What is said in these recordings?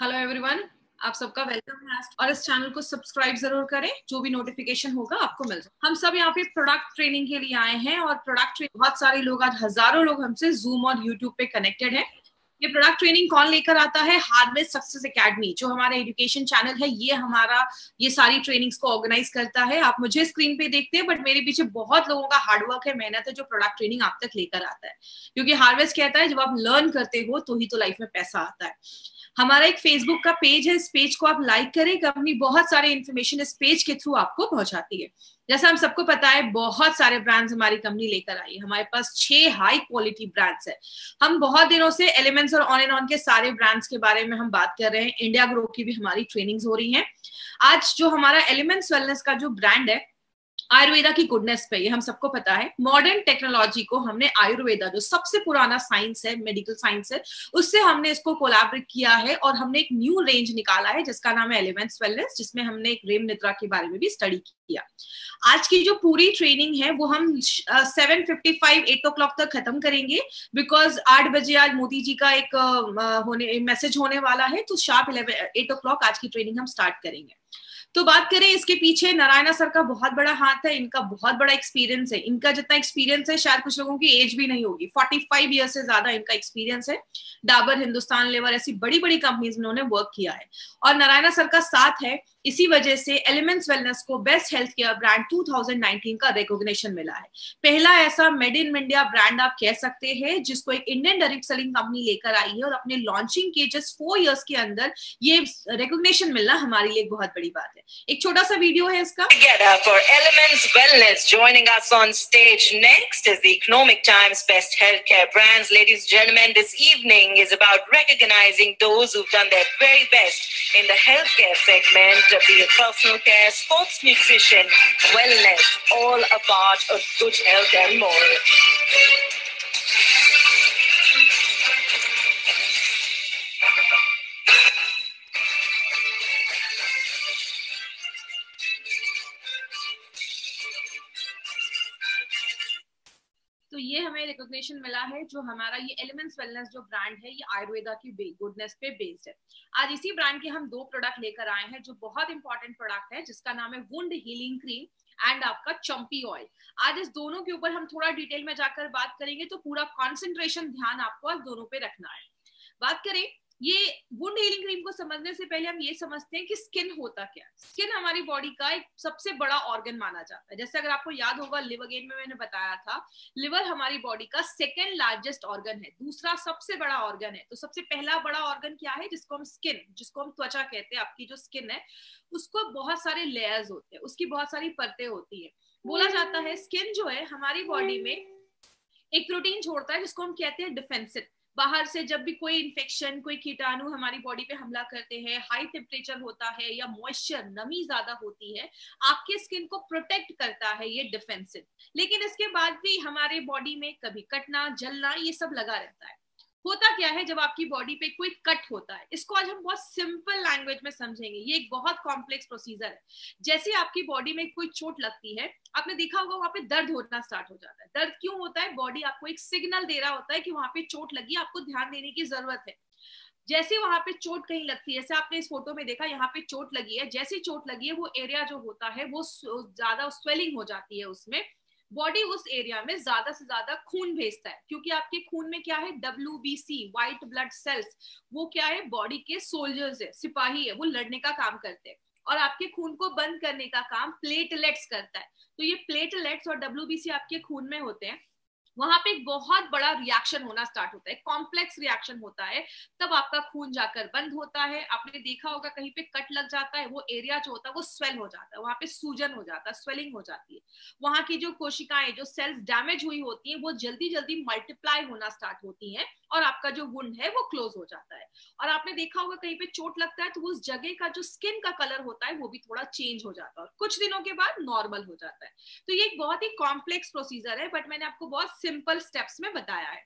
Hello everyone आप सबका welcome है और इस चैनल को सब्सक्राइब जरूर करें जो भी नोटिफिकेशन होगा आपको मिल जाए हम सब यहाँ पे प्रोडक्ट ट्रेनिंग के लिए आए हैं और प्रोडक्ट बहुत सारे लोग आज हजारों लोग हमसे जूम और यूट्यूब पे कनेक्टेड है ये प्रोडक्ट ट्रेनिंग कौन लेकर आता है हार्वेस्ट सक्सेस एकेडमी जो हमारा एजुकेशन चैनल है ये हमारा ये सारी ट्रेनिंग्स को ऑर्गेनाइज करता है आप मुझे स्क्रीन पे देखते हैं बट मेरे पीछे बहुत लोगों का हार्डवर्क है मेहनत है जो प्रोडक्ट ट्रेनिंग आप तक लेकर आता है क्योंकि हार्वेस्ट कहता है जब आप लर्न करते हो तो ही तो लाइफ में पैसा आता है हमारा एक फेसबुक का पेज है इस पेज को आप लाइक करें कंपनी बहुत सारे इन्फॉर्मेशन इस पेज के थ्रू आपको पहुंचाती है जैसा हम सबको पता है बहुत सारे ब्रांड्स हमारी कंपनी लेकर आई है हमारे पास छह हाई क्वालिटी ब्रांड्स है हम बहुत दिनों से एलिमेंट्स और ऑन एंड ऑन के सारे ब्रांड्स के बारे में हम बात कर रहे हैं इंडिया ग्रो की भी हमारी ट्रेनिंग हो रही है आज जो हमारा एलिमेंट्स वेलनेस का जो ब्रांड है आयुर्वेदा की गुडनेस पे ये हम सबको पता है मॉडर्न टेक्नोलॉजी को हमने आयुर्वेदा जो सबसे पुराना साइंस है मेडिकल साइंस है उससे हमने इसको कोलाबरेट किया है और हमने एक न्यू रेंज निकाला है जिसका नाम है एलिमेंट्स वेलनेस जिसमें हमने एक रेम निद्रा के बारे में भी स्टडी किया आज की जो पूरी ट्रेनिंग है वो हम seven fifty five eight o'clock तक खत्म करेंगे बिकॉज आठ बजे आज मोदी जी का एक uh, होने मैसेज होने वाला है तो sharp eleven eight o'clock आज की ट्रेनिंग हम स्टार्ट करेंगे तो बात करें इसके पीछे नारायणा सर का बहुत बड़ा हाथ है इनका बहुत बड़ा एक्सपीरियंस है इनका जितना एक्सपीरियंस है शायद कुछ लोगों की एज भी नहीं होगी फोर्टी फाइव ईयर से ज्यादा इनका एक्सपीरियंस है डाबर हिंदुस्तान लेवर ऐसी बड़ी बड़ी कंपनीज में उन्होंने वर्क किया है और नारायणा सर का साथ है इसी वजह से एलिमेंट्स वेलनेस को बेस्ट हेल्थ केयर ब्रांड 2019 का रिकॉग्नेशन मिला है पहला ऐसा मेड इन इंडिया ब्रांड आप कह सकते हैं जिसको एक इंडियन डायरेक्ट सेलिंग कंपनी लेकर आई है और अपने लॉन्चिंग के जस्ट फोर इयर्स के अंदर ये रिकॉग्निशन मिलना हमारे लिए बहुत बड़ी बात है एक छोटा सा वीडियो है इसका for elements wellness joining us on stage next is the economic mixed up your personal care, sports nutrition, wellness, all a part of good health and more. ये हमें रिकॉग्निशन मिला है जो हमारा ये एलिमेंट्स वेलनेस जो ब्रांड है ये आयुर्वेदा की गुडनेस पे बेस्ड है आज इसी ब्रांड के हम दो प्रोडक्ट लेकर आए हैं जो बहुत इंपॉर्टेंट प्रोडक्ट है जिसका नाम है वुंड हीलिंग क्रीम एंड आपका चंपी ऑयल आज इस दोनों के ऊपर हम थोड़ा डिटेल में जाकर बात करेंगे तो पूरा कॉन्सेंट्रेशन ध्यान आपको आज दोनों पे रखना है बात करें ये वुंड हीलिंग क्रीम को समझने से पहले हम ये समझते हैं कि स्किन होता क्या स्किन हमारी बॉडी का एक सबसे बड़ा ऑर्गन माना जाता है जैसे अगर आपको याद होगा लिवर गेन में मैंने बताया था लिवर हमारी बॉडी का सेकेंड लार्जेस्ट ऑर्गन है दूसरा सबसे बड़ा ऑर्गन है तो सबसे पहला बड़ा ऑर्गन क्या है जिसको हम स्किन जिसको हम त्वचा कहते हैं आपकी जो स्किन है उसको बहुत सारे लेयर्स होते हैं उसकी बहुत सारी परतें होती है बोला जाता है स्किन जो है हमारी बॉडी में एक प्रोटीन छोड़ता है जिसको हम कहते हैं डिफेंसिव बाहर से जब भी कोई इन्फेक्शन कोई कीटाणु हमारी बॉडी पे हमला करते हैं हाई टेम्परेचर होता है या मॉइस्चर नमी ज्यादा होती है आपके स्किन को प्रोटेक्ट करता है ये डिफेंसिव लेकिन इसके बाद भी हमारे बॉडी में कभी कटना जलना ये सब लगा रहता है होता क्या है जब आपकी बॉडी पे कोई कट होता है इसको आज हम बहुत सिंपल लैंग्वेज में समझेंगे ये एक बहुत कॉम्प्लेक्स प्रोसीजर है जैसे आपकी बॉडी में कोई चोट लगती है आपने देखा होगा वहां पे दर्द होना स्टार्ट हो जाता है दर्द क्यों होता है बॉडी आपको एक सिग्नल दे रहा होता है कि वहां पे चोट लगी आपको ध्यान देने की जरूरत है जैसे वहां पे चोट कहीं लगती है जैसे आपने इस फोटो में देखा यहाँ पे चोट लगी है जैसे चोट लगी है वो एरिया जो होता है वो ज्यादा स्वेलिंग हो जाती है उसमें बॉडी उस एरिया में ज्यादा से ज्यादा खून भेजता है क्योंकि आपके खून में क्या है W B C white blood cells वो क्या है बॉडी के सोल्जर्स है सिपाही है वो लड़ने का काम करते हैं और आपके खून को बंद करने का काम प्लेटलेट्स करता है तो ये प्लेटलेट्स और डब्ल्यू आपके खून में होते हैं वहां पे बहुत बड़ा रिएक्शन होना स्टार्ट होता है कॉम्प्लेक्स रिएक्शन होता है तब आपका खून जाकर बंद होता है आपने देखा होगा कहीं पे कट लग जाता है वो एरिया जो होता है वो स्वेल हो जाता है वहां पे सूजन हो जाता है स्वेलिंग हो जाती है वहां की जो कोशिकाएं जो सेल्स डैमेज हुई होती है वो जल्दी जल्दी मल्टीप्लाई होना स्टार्ट होती है और आपका जो वुंड है वो क्लोज हो जाता है और आपने देखा होगा कहीं पे चोट लगता है तो उस जगह का जो स्किन का कलर होता है वो भी थोड़ा चेंज हो जाता है और कुछ दिनों के बाद नॉर्मल हो जाता है तो ये एक बहुत ही कॉम्प्लेक्स प्रोसीजर है बट मैंने आपको बहुत सिंपल स्टेप्स में बताया है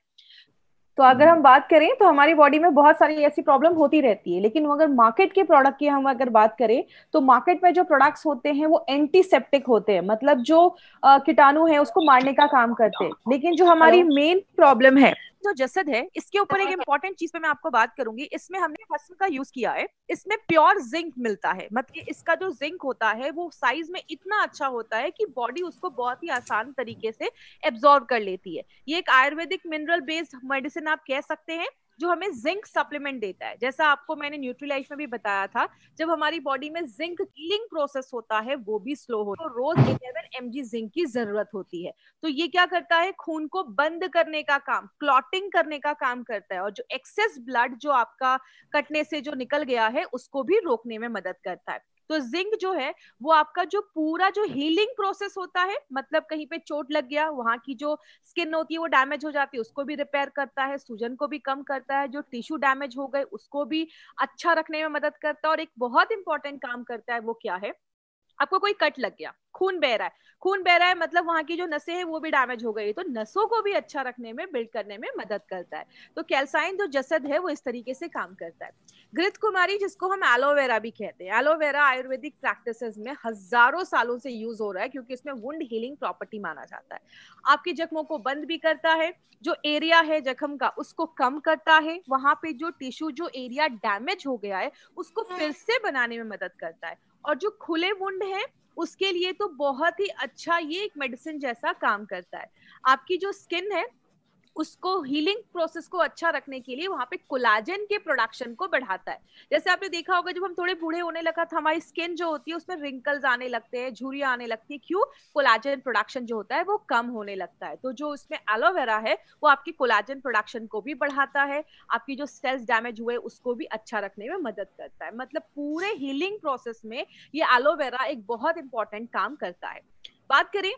तो अगर हम बात करें तो हमारी बॉडी में बहुत सारी ऐसी प्रॉब्लम होती रहती है लेकिन अगर मार्केट के प्रोडक्ट की हम अगर बात करें तो मार्केट में जो प्रोडक्ट्स होते हैं वो एंटीसेप्टिक होते हैं मतलब जो कीटाणु है उसको मारने का काम करते हैं लेकिन जो हमारी मेन प्रॉब्लम है जो जसद है इसके ऊपर एक इम्पोर्टेंट हाँ। चीज पे मैं आपको बात करूंगी इसमें हमने हस्म का यूज किया है इसमें प्योर जिंक मिलता है मतलब इसका जो जिंक होता है वो साइज में इतना अच्छा होता है कि बॉडी उसको बहुत ही आसान तरीके से एब्जॉर्व कर लेती है ये एक आयुर्वेदिक मिनरल बेस्ड मेडिसिन आप कह सकते हैं जो हमें जिंक सप्लीमेंट देता है जैसा आपको मैंने न्यूट्रीलाइफ में भी बताया था जब हमारी बॉडी में जिंक किलिंग प्रोसेस होता है वो भी स्लो होता है तो रोज इलेवन एम जिंक की जरूरत होती है तो ये क्या करता है खून को बंद करने का काम क्लॉटिंग करने का काम करता है और जो एक्सेस ब्लड जो आपका कटने से जो निकल गया है उसको भी रोकने में मदद करता है तो जिंक जो है वो आपका जो पूरा जो हीलिंग प्रोसेस होता है मतलब कहीं पे चोट लग गया वहां की जो स्किन होती है वो डैमेज हो जाती है उसको भी रिपेयर करता है सूजन को भी कम करता है जो टिश्यू डैमेज हो गए उसको भी अच्छा रखने में मदद करता है और एक बहुत इंपॉर्टेंट काम करता है वो क्या है आपको कोई कट लग गया खून बह रहा है खून बह रहा है मतलब वहां की जो नसें हैं वो भी डैमेज हो गई तो नसों को भी अच्छा रखने में बिल्ड करने में मदद करता है तो कैल्साइन जो जसद है वो इस तरीके से काम करता है गृत कुमारी जिसको हम एलोवेरा भी कहते हैं एलोवेरा आयुर्वेदिक प्रैक्टिस में हजारों सालों से यूज हो रहा है क्योंकि इसमें वुंड हीलिंग प्रॉपर्टी माना जाता है आपके जख्मों को बंद भी करता है जो एरिया है जख्म का उसको कम करता है वहां पे जो टिश्यू जो एरिया डैमेज हो गया है उसको फिर से बनाने में मदद करता है और जो खुले वुंड है उसके लिए तो बहुत ही अच्छा ये एक मेडिसिन जैसा काम करता है आपकी जो स्किन है उसको हीलिंग प्रोसेस को अच्छा रखने के लिए वहां पे कोलाजन के प्रोडक्शन को बढ़ाता है जैसे आपने देखा होगा जब हम थोड़े बूढ़े होने लगा था हमारी स्किन जो होती है उसमें रिंकल्स आने लगते हैं झुरिया आने लगती है क्यों कोलाजन प्रोडक्शन जो होता है वो कम होने लगता है तो जो उसमें एलोवेरा है वो आपकी कोलाजन प्रोडक्शन को भी बढ़ाता है आपकी जो सेल्स डैमेज हुए उसको भी अच्छा रखने में मदद करता है मतलब पूरे हीलिंग प्रोसेस में ये एलोवेरा एक बहुत इंपॉर्टेंट काम करता है बात करें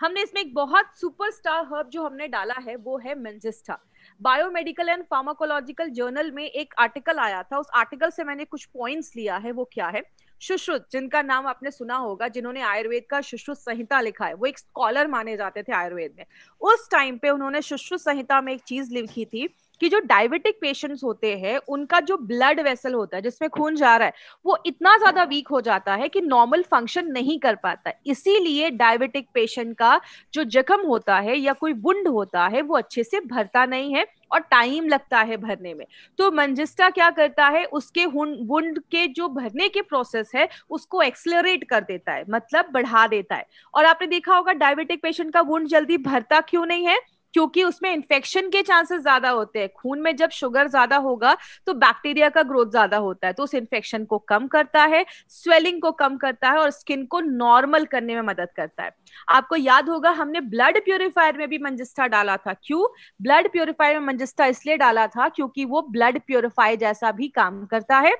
हमने इसमें एक बहुत सुपरस्टार हर्ब जो हमने डाला है वो है मेंजिस्टा बायोमेडिकल एंड फार्माकोलॉजिकल जर्नल में एक आर्टिकल आया था उस आर्टिकल से मैंने कुछ पॉइंट्स लिया है वो क्या है सुश्रुत जिनका नाम आपने सुना होगा जिन्होंने आयुर्वेद का सुश्रुत संहिता लिखा है वो एक स्कॉलर माने जाते थे आयुर्वेद में उस टाइम पे उन्होंने सुश्रुत संहिता में एक चीज लिखी थी कि जो डायबिटिक पेशेंट्स होते हैं उनका जो ब्लड वेसल होता है जिसमें खून जा रहा है वो इतना ज्यादा वीक हो जाता है कि नॉर्मल फंक्शन नहीं कर पाता इसीलिए डायबिटिक पेशेंट का जो जख्म होता है या कोई बुंड होता है वो अच्छे से भरता नहीं है और टाइम लगता है भरने में तो मंजिस्टा क्या करता है उसके वुंड के जो भरने के प्रोसेस है उसको एक्सलरेट कर देता है मतलब बढ़ा देता है और आपने देखा होगा डायबिटिक पेशेंट का वुंड जल्दी भरता क्यों नहीं है क्योंकि उसमें इन्फेक्शन के चांसेस ज्यादा होते हैं खून में जब शुगर ज्यादा होगा तो बैक्टीरिया का ग्रोथ ज्यादा होता है तो उस इन्फेक्शन को कम करता है स्वेलिंग को कम करता है और स्किन को नॉर्मल करने में मदद करता है आपको याद होगा हमने ब्लड प्योरीफायर में भी मंजिस्टा डाला था क्यों ब्लड प्योरीफायर में मंजिस्टा इसलिए डाला था क्योंकि वो ब्लड प्योरीफाई जैसा भी काम करता है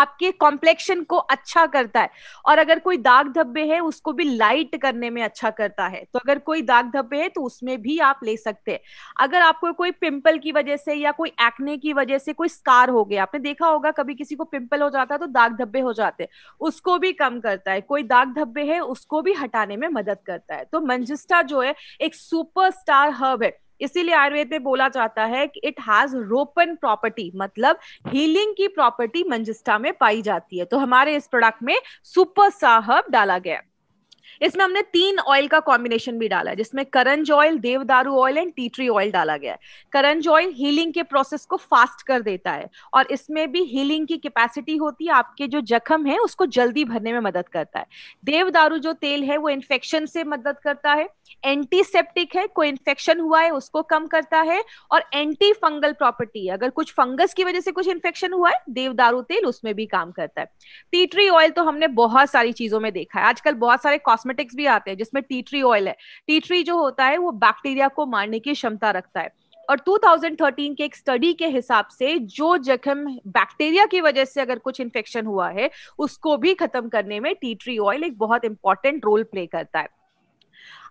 आपके कॉम्प्लेक्शन को अच्छा करता है और अगर कोई दाग धब्बे है उसको भी लाइट करने में अच्छा करता है तो अगर कोई दाग धब्बे है तो उसमें भी आप ले सकते हैं अगर आपको कोई पिंपल की वजह से या कोई एक्ने की वजह से कोई स्कार हो गया आपने देखा होगा कभी किसी को पिंपल हो जाता है तो दाग धब्बे हो जाते हैं उसको भी कम करता है कोई दाग धब्बे है उसको भी हटाने में मदद करता है तो मंजिस्टा जो है एक सुपर स्टार हर्ब है इसीलिए आयुर्वेद में बोला जाता है कि इट हैज रोपन प्रॉपर्टी मतलब हीलिंग की प्रॉपर्टी मंजिस्टा में पाई जाती है तो हमारे इस प्रोडक्ट में सुपर साहब डाला गया इसमें हमने तीन ऑयल का कॉम्बिनेशन भी डाला है जिसमें करंज ऑयल देवदारू oil and tea tree oil डाला गया है करंज ऑयल हीलिंग के प्रोसेस को फास्ट कर देता है और इसमें भी हीलिंग की कैपेसिटी होती है आपके जो जख्म है उसको जल्दी भरने में मदद करता है देवदारू जो तेल है वो इन्फेक्शन से मदद करता है एंटीसेप्टिक है कोई इन्फेक्शन हुआ है उसको कम करता है और एंटी फंगल प्रॉपर्टी अगर कुछ फंगस की वजह से कुछ इन्फेक्शन हुआ है देवदारू तेल उसमें भी काम करता है टी ट्री ऑयल तो हमने बहुत सारी चीजों में देखा है आजकल बहुत सारे कॉस्मेटिक्स भी आते हैं जिसमें टी ट्री ऑयल है टी ट्री जो होता है वो बैक्टीरिया को मारने की क्षमता रखता है और 2013 के एक स्टडी के हिसाब से जो जख्म बैक्टीरिया की वजह से अगर कुछ इन्फेक्शन हुआ है उसको भी खत्म करने में टी ट्री ऑयल एक बहुत इंपॉर्टेंट रोल प्ले करता है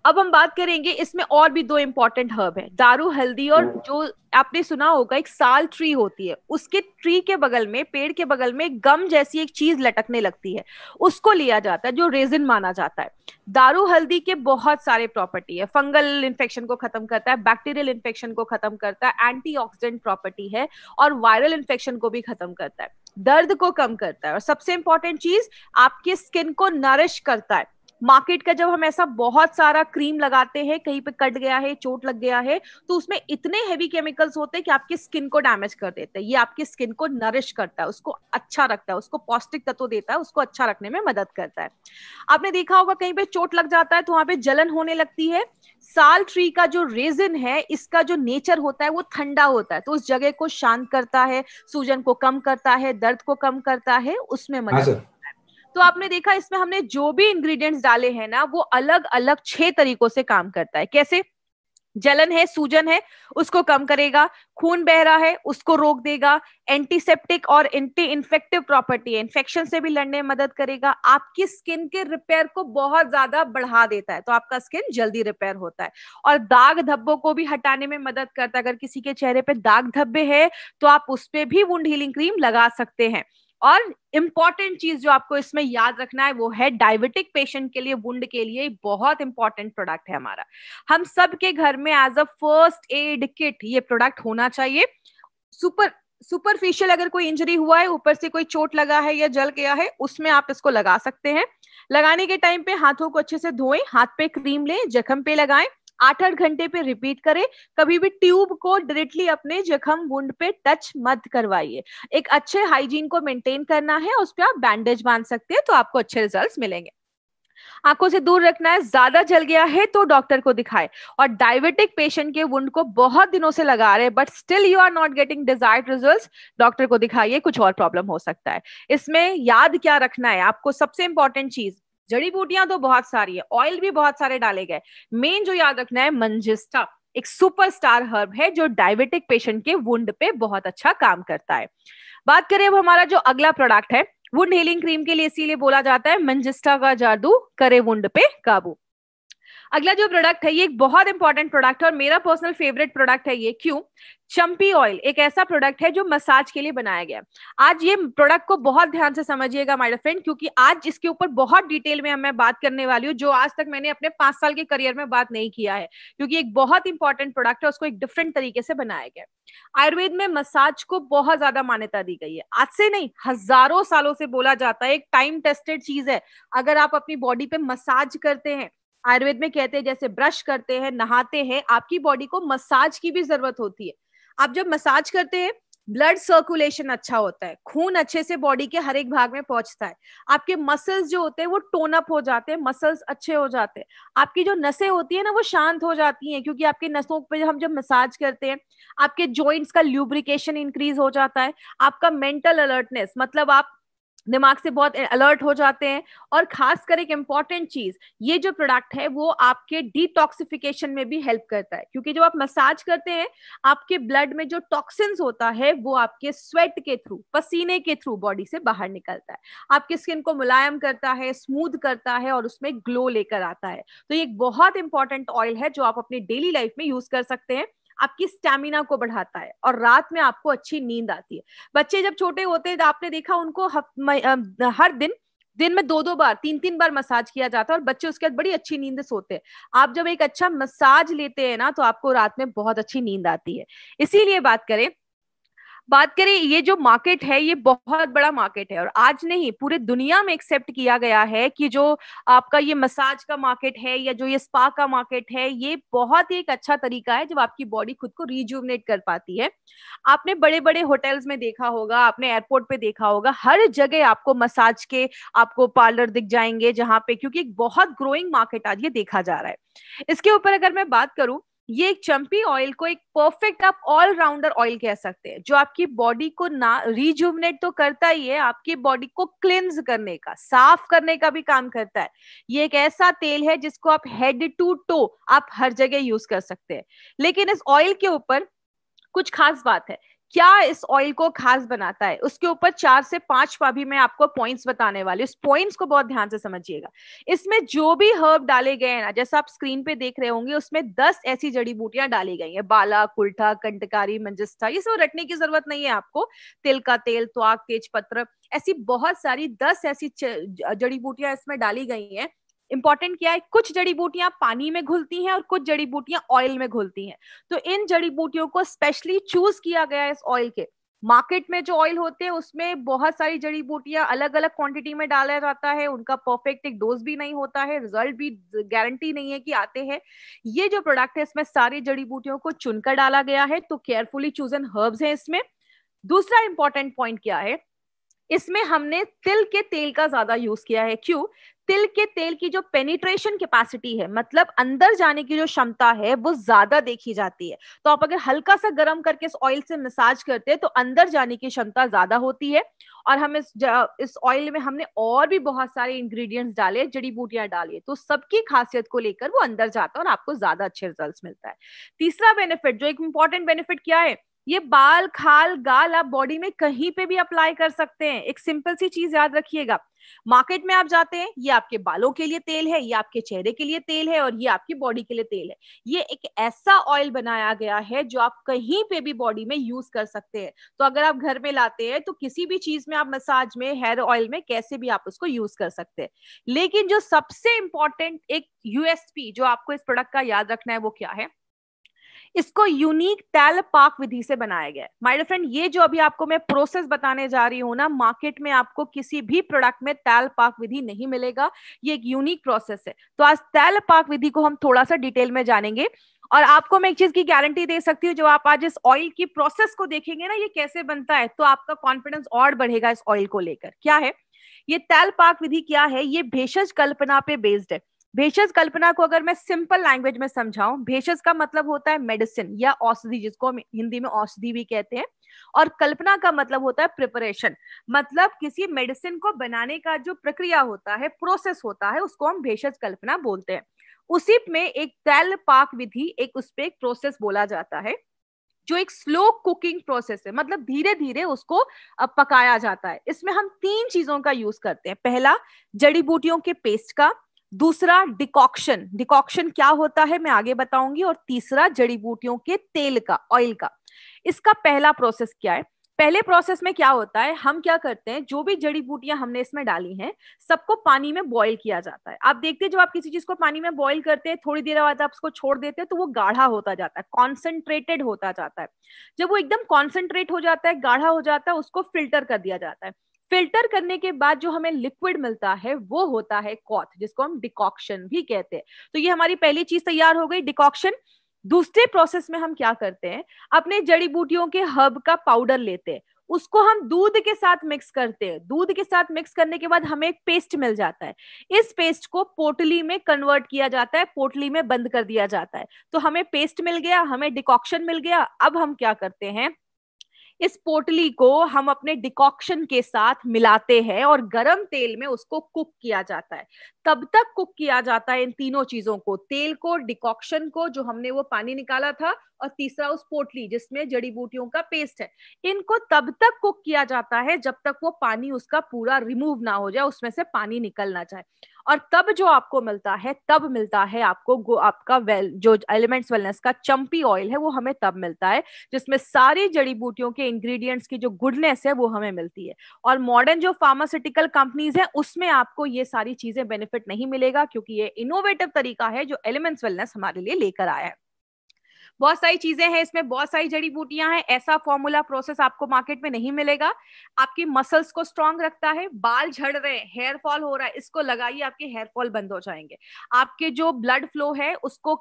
अब हम बात करेंगे इसमें और भी दो इम्पोर्टेंट हर्ब है दारू हल्दी और हम्म। जो आपने सुना होगा एक साल ट्री होती है उसके ट्री के बगल में पेड़ के बगल में गम जैसी एक चीज लटकने लगती है उसको लिया जाता है जो रेजिन माना जाता है दारू हल्दी के बहुत सारे प्रॉपर्टी है फंगल इन्फेक्शन को खत्म करता है बैक्टीरियल इन्फेक्शन को खत्म करता है एंटीऑक्सीडेंट प्रॉपर्टी है और वायरल इन्फेक्शन को भी खत्म करता है दर्द को कम करता है और सबसे इंपॉर्टेंट चीज आपके स्किन को नरिश करता है मार्केट का जब हम ऐसा बहुत सारा क्रीम लगाते हैं कहीं पे कट गया है चोट लग गया है तो उसमें इतने हैवी केमिकल्स होते हैं कि आपकी स्किन को डैमेज कर देते हैं ये आपकी स्किन को नरिश करता है उसको अच्छा रखता है उसको पौष्टिक तत्व देता है उसको अच्छा रखने में मदद करता है आपने देखा होगा कहीं पे चोट लग जाता है तो वहां पे जलन होने लगती है साल ट्री का जो रेजिन है इसका जो नेचर होता है वो ठंडा होता है तो उस जगह को शांत करता है सूजन को कम करता है दर्द को कम करता है उसमें मदद हाँ तो आपने देखा इसमें हमने जो भी इंग्रेडिएंट्स डाले हैं ना वो अलग अलग छह तरीकों से काम करता है कैसे जलन है सूजन है उसको कम करेगा खून बह रहा है उसको रोक देगा एंटीसेप्टिक और एंटी इन्फेक्टिव प्रॉपर्टी है इन्फेक्शन से भी लड़ने में मदद करेगा आपकी स्किन के रिपेयर को बहुत ज्यादा बढ़ा देता है तो आपका स्किन जल्दी रिपेयर होता है और दाग धब्बों को भी हटाने में मदद करता है अगर किसी के चेहरे पे दाग धब्बे है तो आप उस पर भी वुंड हीलिंग क्रीम लगा सकते हैं और इम्पॉर्टेंट चीज जो आपको इसमें याद रखना है वो है डायबिटिक पेशेंट के लिए वुंड के लिए बहुत इंपॉर्टेंट प्रोडक्ट है हमारा हम सब के घर में as a first aid kit ये प्रोडक्ट होना चाहिए सुपर सुपरफिशियल अगर कोई इंजरी हुआ है ऊपर से कोई चोट लगा है या जल गया है उसमें आप इसको लगा सकते हैं लगाने के टाइम पे हाथों को अच्छे से धोएं हाथ पे क्रीम लें जख्म पे लगाएं आठ आठ घंटे पे रिपीट करें कभी भी ट्यूब को डायरेक्टली अपने जख्म वुंड पे टच मत करवाइए एक अच्छे हाइजीन को मेंटेन करना है उस पर आप बैंडेज बांध सकते हैं तो आपको अच्छे रिजल्ट मिलेंगे आंखों से दूर रखना है ज्यादा जल गया है तो डॉक्टर को दिखाए और डायबिटिक पेशेंट के वुंड को बहुत दिनों से लगा रहे but still you are not getting desired result doctor को दिखाइए कुछ और प्रॉब्लम हो सकता है इसमें याद क्या रखना है आपको सबसे इंपॉर्टेंट चीज जड़ी बूटियां तो बहुत सारी है ऑयल भी बहुत सारे डाले गए मेन जो याद रखना है मंजिस्टा एक सुपरस्टार हर्ब है जो डायबिटिक पेशेंट के वुंड पे बहुत अच्छा काम करता है बात करें अब हमारा जो अगला प्रोडक्ट है वुंड हीलिंग क्रीम के लिए इसीलिए बोला जाता है मंजिस्टा का जादू करे वुंड पे काबू अगला जो प्रोडक्ट है ये एक बहुत इंपॉर्टेंट प्रोडक्ट है और मेरा पर्सनल फेवरेट प्रोडक्ट है ये क्यों चंपी ऑयल एक ऐसा प्रोडक्ट है जो मसाज के लिए बनाया गया आज ये प्रोडक्ट को बहुत ध्यान से समझिएगा माय फ्रेंड क्योंकि आज इसके ऊपर बहुत डिटेल में मैं बात करने वाली हूँ जो आज तक मैंने अपने पांच साल के करियर में बात नहीं किया है क्योंकि एक बहुत इंपॉर्टेंट प्रोडक्ट है उसको एक डिफरेंट तरीके से बनाया गया आयुर्वेद में मसाज को बहुत ज्यादा मान्यता दी गई है आज से नहीं हजारों सालों से बोला जाता है एक टाइम टेस्टेड चीज है अगर आप अपनी बॉडी पे मसाज करते हैं आयुर्वेद में कहते हैं जैसे ब्रश करते हैं नहाते हैं आपकी बॉडी को मसाज की भी जरूरत होती है आप जब मसाज करते हैं ब्लड सर्कुलेशन अच्छा होता है खून अच्छे से बॉडी के हर एक भाग में पहुंचता है आपके मसल्स जो होते हैं वो टोन अप हो जाते हैं मसल्स अच्छे हो जाते हैं आपकी जो नसें होती है ना वो शांत हो जाती हैं क्योंकि आपके नसों पर हम जब मसाज करते हैं आपके जॉइंट्स का ल्यूब्रिकेशन इंक्रीज हो जाता है आपका मेंटल अलर्टनेस मतलब आप दिमाग से बहुत अलर्ट हो जाते हैं और खास कर एक इम्पॉर्टेंट चीज ये जो प्रोडक्ट है वो आपके डिटॉक्सिफिकेशन में भी हेल्प करता है क्योंकि जब आप मसाज करते हैं आपके ब्लड में जो टॉक्सिन्स होता है वो आपके स्वेट के थ्रू पसीने के थ्रू बॉडी से बाहर निकलता है आपकी स्किन को मुलायम करता है स्मूथ करता है और उसमें ग्लो लेकर आता है तो ये एक बहुत इंपॉर्टेंट ऑयल है जो आप अपनी डेली लाइफ में यूज कर सकते हैं आपकी स्टेमिना को बढ़ाता है और रात में आपको अच्छी नींद आती है बच्चे जब छोटे होते हैं तो आपने देखा उनको हर दिन दिन में दो दो बार तीन तीन बार मसाज किया जाता है और बच्चे उसके बाद बड़ी अच्छी नींद सोते हैं आप जब एक अच्छा मसाज लेते हैं ना तो आपको रात में बहुत अच्छी नींद आती है इसीलिए बात करें बात करें ये जो मार्केट है ये बहुत बड़ा मार्केट है और आज नहीं पूरे दुनिया में एक्सेप्ट किया गया है कि जो आपका ये मसाज का मार्केट है या जो ये स्पा का मार्केट है ये बहुत ही एक अच्छा तरीका है जब आपकी बॉडी खुद को रिज्यूवनेट कर पाती है आपने बड़े बड़े होटल्स में देखा होगा आपने एयरपोर्ट पे देखा होगा हर जगह आपको मसाज के आपको पार्लर दिख जाएंगे जहां पे क्योंकि एक बहुत ग्रोइंग मार्केट आज ये देखा जा रहा है इसके ऊपर अगर मैं बात करूं ये एक चंपी ऑयल को एक परफेक्ट आप ऑल राउंडर ऑयल कह सकते हैं जो आपकी बॉडी को ना रिज्यूमनेट तो करता ही है आपकी बॉडी को क्लिंज करने का साफ करने का भी काम करता है ये एक ऐसा तेल है जिसको आप हेड टू टो आप हर जगह यूज कर सकते हैं लेकिन इस ऑयल के ऊपर कुछ खास बात है क्या इस ऑयल को खास बनाता है उसके ऊपर चार से पांच भी मैं आपको पॉइंट्स बताने वाली उस पॉइंट्स को बहुत ध्यान से समझिएगा इसमें जो भी हर्ब डाले गए हैं ना जैसा आप स्क्रीन पे देख रहे होंगे उसमें दस ऐसी जड़ी बूटियां डाली गई हैं बाला कुल्ठा कंटकारी मंजस्था ये सब रटने की जरूरत नहीं है आपको तिल का तेल त्वाक तेज पत्र ऐसी बहुत सारी दस ऐसी जड़ी बूटियां इसमें डाली गई हैं इंपॉर्टेंट क्या है कुछ जड़ी बूटियां पानी में घुलती हैं और कुछ जड़ी बूटियां ऑयल में घुलती हैं तो इन जड़ी बूटियों को स्पेशली चूज किया गया है इस ऑयल के मार्केट में जो ऑयल होते हैं उसमें बहुत सारी जड़ी बूटियां अलग अलग क्वांटिटी में डाला जाता है उनका परफेक्ट एक डोज भी नहीं होता है रिजल्ट भी गारंटी नहीं है कि आते हैं ये जो प्रोडक्ट है इसमें सारी जड़ी बूटियों को चुनकर डाला गया है तो केयरफुली चूजन हर्ब्स है इसमें दूसरा इंपॉर्टेंट पॉइंट क्या है इसमें हमने तिल के तेल का ज्यादा यूज किया है क्यों तिल के तेल की जो पेनिट्रेशन कैपेसिटी है मतलब अंदर जाने की जो क्षमता है वो ज्यादा देखी जाती है तो आप अगर हल्का सा गर्म करके इस ऑयल से मसाज करते हैं तो अंदर जाने की क्षमता ज्यादा होती है और हम इस इस ऑयल में हमने और भी बहुत सारे इंग्रेडिएंट्स डाले जड़ी बूटियां डाली तो सबकी खासियत को लेकर वो अंदर जाता है और आपको ज्यादा अच्छे रिजल्ट मिलता है तीसरा बेनिफिट जो एक इंपॉर्टेंट बेनिफिट क्या है ये बाल खाल गाल आप बॉडी में कहीं पे भी अप्लाई कर सकते हैं एक सिंपल सी चीज याद रखिएगा मार्केट में आप जाते हैं ये आपके बालों के लिए तेल है ये आपके चेहरे के लिए तेल है और ये आपकी बॉडी के लिए तेल है ये एक ऐसा ऑयल बनाया गया है जो आप कहीं पे भी बॉडी में यूज कर सकते हैं तो अगर आप घर में लाते हैं तो किसी भी चीज में आप मसाज में हेयर ऑयल में कैसे भी आप उसको यूज कर सकते हैं लेकिन जो सबसे इंपॉर्टेंट एक यूएसपी जो आपको इस प्रोडक्ट का याद रखना है वो क्या है इसको यूनिक टैल पार्क विधि से बनाया गया है माय डियर फ्रेंड ये जो अभी आपको मैं प्रोसेस बताने जा रही हूं ना मार्केट में आपको किसी भी प्रोडक्ट में तैल पाक विधि नहीं मिलेगा ये एक यूनिक प्रोसेस है तो आज तैल पाक विधि को हम थोड़ा सा डिटेल में जानेंगे और आपको मैं एक चीज की गारंटी दे सकती हूँ जब आप आज इस ऑयल की प्रोसेस को देखेंगे ना ये कैसे बनता है तो आपका कॉन्फिडेंस और बढ़ेगा इस ऑयल को लेकर क्या है ये तैल पाक विधि क्या है ये भेषज कल्पना पे बेस्ड है भेषज कल्पना को अगर मैं सिंपल लैंग्वेज में समझाऊं भेषज का मतलब होता है मेडिसिन या औषधि जिसको हम हिंदी में औषधि भी कहते हैं और कल्पना का मतलब होता है प्रिपरेशन मतलब किसी मेडिसिन को बनाने का जो प्रक्रिया होता है प्रोसेस होता है उसको हम भेषज कल्पना बोलते हैं उसी में एक तैल पाक विधि एक उस पर प्रोसेस बोला जाता है जो एक स्लो कुकिंग प्रोसेस है मतलब धीरे धीरे उसको पकाया जाता है इसमें हम तीन चीजों का यूज करते हैं पहला जड़ी बूटियों के पेस्ट का दूसरा डिकॉक्शन डिकॉक्शन क्या होता है मैं आगे बताऊंगी और तीसरा जड़ी बूटियों के तेल का ऑयल का इसका पहला प्रोसेस क्या है पहले प्रोसेस में क्या होता है हम क्या करते हैं जो भी जड़ी बूटियां हमने इसमें डाली हैं सबको पानी में बॉईल किया जाता है आप देखते हैं जब आप किसी चीज को पानी में बॉईल करते हैं थोड़ी देर बाद आप उसको छोड़ देते हैं तो वो गाढ़ा होता जाता है कॉन्सेंट्रेटेड होता जाता है जब वो एकदम कॉन्सेंट्रेट हो जाता है गाढ़ा हो जाता है उसको फिल्टर कर दिया जाता है फिल्टर करने के बाद जो हमें लिक्विड मिलता है वो होता है कॉथ जिसको हम डिकॉक्शन भी कहते हैं तो ये हमारी पहली चीज तैयार हो गई डिकॉक्शन दूसरे प्रोसेस में हम क्या करते हैं अपने जड़ी बूटियों के हर्ब का पाउडर लेते हैं उसको हम दूध के साथ मिक्स करते हैं दूध के साथ मिक्स करने के बाद हमें एक पेस्ट मिल जाता है इस पेस्ट को पोटली में कन्वर्ट किया जाता है पोटली में बंद कर दिया जाता है तो हमें पेस्ट मिल गया हमें डिकॉक्शन मिल गया अब हम क्या करते हैं इस पोटली को हम अपने डिकॉक्शन के साथ मिलाते हैं और गरम तेल में उसको कुक किया जाता है तब तक कुक किया जाता है इन तीनों चीजों को तेल को डिकॉक्शन को जो हमने वो पानी निकाला था और तीसरा उस पोटली जिसमें जड़ी बूटियों का पेस्ट है इनको तब तक कुक किया जाता है जब तक वो पानी उसका पूरा रिमूव ना हो जाए उसमें से पानी निकलना चाहे और तब जो आपको मिलता है तब मिलता है आपको आपका वेल जो एलिमेंट्स वेलनेस का चंपी ऑयल है वो हमें तब मिलता है जिसमें सारी जड़ी बूटियों के इंग्रेडिएंट्स की जो गुडनेस है वो हमें मिलती है और मॉडर्न जो फार्मास्यूटिकल कंपनीज है उसमें आपको ये सारी चीजें बेनिफिट बेनिफिट नहीं मिलेगा क्योंकि ये इनोवेटिव तरीका है जो एलिमेंट्स वेलनेस हमारे लिए लेकर आया है बहुत सारी चीजें हैं इसमें बहुत सारी जड़ी बूटियां हैं ऐसा फॉर्मूला प्रोसेस आपको मार्केट में नहीं मिलेगा आपकी मसल्स को स्ट्रांग रखता है बाल झड़ रहे हेयर फॉल हो रहा है इसको लगाइए आपके हेयर फॉल बंद हो जाएंगे आपके जो ब्लड फ्लो है उसको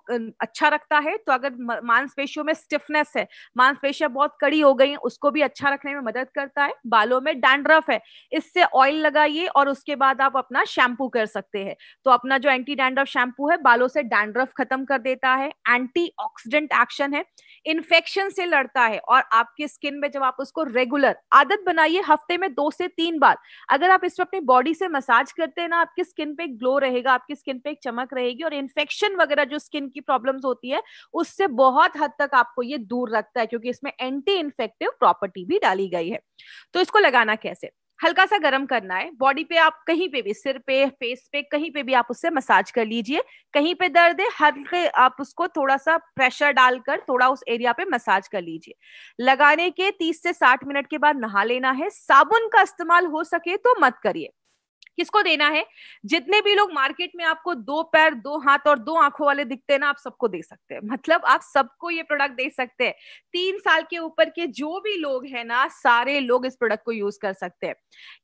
अच्छा रखता है तो अगर मांसपेशियों में स्टिफनेस है मांसपेशियां बहुत कड़ी हो गई है उसको भी अच्छा रखने में मदद करता है बालों में डैंड्रफ है इससे ऑयल लगाइए और उसके बाद आप अपना शैम्पू कर सकते हैं तो अपना जो एंटी डैंड्रफ शैम्पू है बालों से डैंड्रफ खत्म कर देता है एंटी ऑक्सीडेंट एक्शन है इन्फेक्शन से लड़ता है और आपके स्किन में जब आप उसको रेगुलर आदत बनाइए हफ्ते में दो से तीन बार अगर आप पर अपनी बॉडी से मसाज करते हैं ना आपकी स्किन पे ग्लो रहेगा आपकी स्किन पे एक चमक रहेगी और इन्फेक्शन वगैरह जो स्किन की प्रॉब्लम होती है उससे बहुत हद तक आपको ये दूर रखता है क्योंकि इसमें एंटी इन्फेक्टिव प्रॉपर्टी भी डाली गई है तो इसको लगाना कैसे हल्का सा गर्म करना है बॉडी पे आप कहीं पे भी सिर पे फेस पे कहीं पे भी आप उससे मसाज कर लीजिए कहीं पे दर्द है हल्के आप उसको थोड़ा सा प्रेशर डालकर थोड़ा उस एरिया पे मसाज कर लीजिए लगाने के 30 से 60 मिनट के बाद नहा लेना है साबुन का इस्तेमाल हो सके तो मत करिए किसको देना है जितने भी लोग मार्केट में आपको दो पैर दो हाथ और दो आंखों वाले दिखते हैं ना आप सबको दे सकते हैं मतलब आप सबको ये प्रोडक्ट दे सकते हैं तीन साल के ऊपर के जो भी लोग हैं ना सारे लोग इस प्रोडक्ट को यूज कर सकते हैं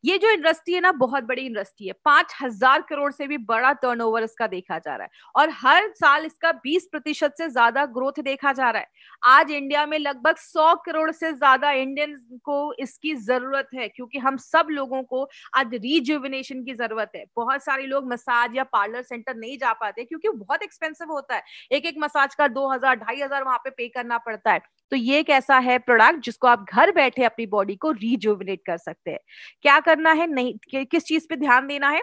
ये जो इंडस्ट्री है ना बहुत बड़ी इंडस्ट्री है पांच हजार करोड़ से भी बड़ा टर्नओवर इसका देखा जा रहा है और हर साल इसका बीस प्रतिशत से ज्यादा ग्रोथ देखा जा रहा है आज इंडिया में लगभग सौ करोड़ से ज्यादा इंडियन को इसकी जरूरत है क्योंकि हम सब लोगों को आज रिजुविनेशन एजुकेशन की जरूरत है बहुत सारे लोग मसाज या पार्लर सेंटर नहीं जा पाते क्योंकि बहुत एक्सपेंसिव होता है एक एक मसाज का दो हजार ढाई हजार वहां पे पे करना पड़ता है तो ये एक ऐसा है प्रोडक्ट जिसको आप घर बैठे अपनी बॉडी को रिजुविनेट कर सकते हैं क्या करना है नहीं किस चीज पे ध्यान देना है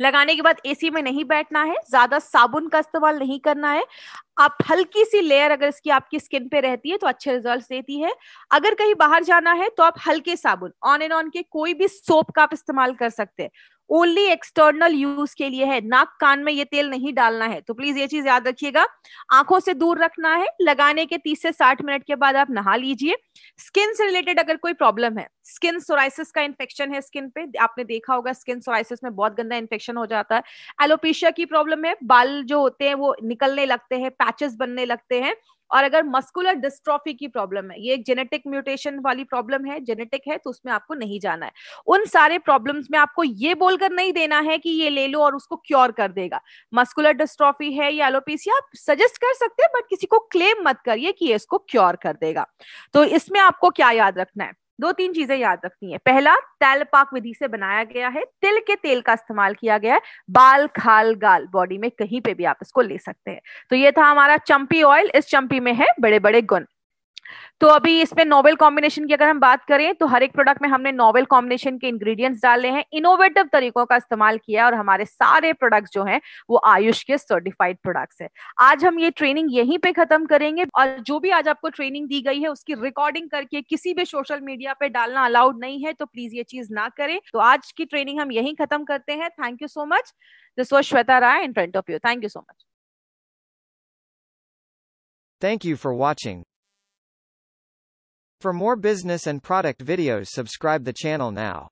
लगाने के बाद एसी में नहीं बैठना है ज्यादा साबुन का इस्तेमाल नहीं करना है आप हल्की सी लेयर अगर इसकी आपकी स्किन पे रहती है तो अच्छे रिजल्ट्स देती है अगर कहीं बाहर जाना है तो आप हल्के साबुन ऑन एंड ऑन के कोई भी सोप का आप इस्तेमाल कर सकते हैं ओनली एक्सटर्नल यूज के लिए है नाक कान में ये तेल नहीं डालना है तो प्लीज ये चीज याद रखिएगा आंखों से दूर रखना है लगाने के 30 से 60 मिनट के बाद आप नहा लीजिए स्किन से रिलेटेड अगर कोई प्रॉब्लम है स्किन सोराइसिस का इन्फेक्शन है स्किन पे आपने देखा होगा स्किन सोराइसिस में बहुत गंदा इन्फेक्शन हो जाता है एलोपेशिया की प्रॉब्लम है बाल जो होते हैं वो निकलने लगते हैं पैचेस बनने लगते हैं और अगर मस्कुलर डिस्ट्रॉफी की प्रॉब्लम है ये एक जेनेटिक म्यूटेशन वाली प्रॉब्लम है जेनेटिक है तो उसमें आपको नहीं जाना है उन सारे प्रॉब्लम्स में आपको ये बोलकर नहीं देना है कि ये ले लो और उसको क्योर कर देगा मस्कुलर डिस्ट्रॉफी है या एलोपेसिया आप सजेस्ट कर सकते हैं बट किसी को क्लेम मत करिए कि ये इसको क्योर कर देगा तो इसमें आपको क्या याद रखना है दो तीन चीजें याद रखनी है पहला तेल पाक विधि से बनाया गया है तिल के तेल का इस्तेमाल किया गया है बाल खाल गाल बॉडी में कहीं पे भी आप इसको ले सकते हैं तो ये था हमारा चंपी ऑयल इस चंपी में है बड़े बड़े गुण तो अभी इसमें नोवेल कॉम्बिनेशन की अगर हम बात करें तो हर एक प्रोडक्ट में हमने नोवेल कॉम्बिनेशन के इंग्रेडिएंट्स डाले हैं इनोवेटिव तरीकों का इस्तेमाल किया और हमारे सारे प्रोडक्ट्स जो हैं वो आयुष के सर्टिफाइड प्रोडक्ट्स हैं आज हम ये ट्रेनिंग यहीं पे खत्म करेंगे और जो भी आज आपको ट्रेनिंग दी गई है उसकी रिकॉर्डिंग करके किसी भी सोशल मीडिया पे डालना अलाउड नहीं है तो प्लीज ये चीज ना करें तो आज की ट्रेनिंग हम यही खत्म करते हैं thank you so much this was Shweta Rai in front of you thank you so much thank you for watching For more business and product videos subscribe the channel now.